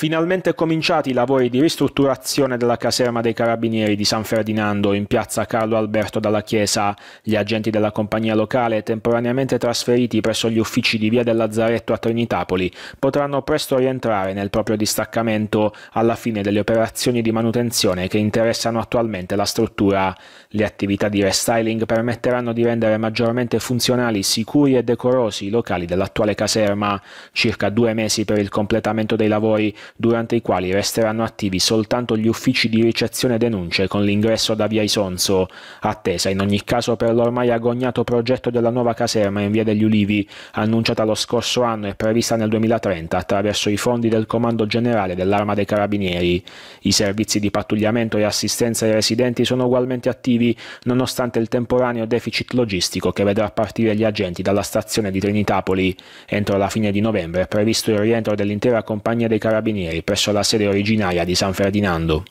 finalmente cominciati i lavori di ristrutturazione della caserma dei carabinieri di San Ferdinando in piazza Carlo Alberto dalla Chiesa. Gli agenti della compagnia locale, temporaneamente trasferiti presso gli uffici di via del Lazzaretto a Trinitapoli, potranno presto rientrare nel proprio distaccamento alla fine delle operazioni di manutenzione che interessano attualmente la struttura. Le attività di restyling permetteranno di rendere maggiormente funzionali, sicuri e decorosi i locali dell'attuale caserma. Circa due mesi per il completamento dei lavori durante i quali resteranno attivi soltanto gli uffici di ricezione denunce con l'ingresso da via Isonzo, attesa in ogni caso per l'ormai agognato progetto della nuova caserma in via degli Ulivi, annunciata lo scorso anno e prevista nel 2030 attraverso i fondi del Comando Generale dell'Arma dei Carabinieri. I servizi di pattugliamento e assistenza ai residenti sono ugualmente attivi nonostante il temporaneo deficit logistico che vedrà partire gli agenti dalla stazione di Trinitapoli. Entro la fine di novembre è previsto il rientro dell'intera compagnia dei Carabinieri stranieri presso la sede originaria di San Ferdinando.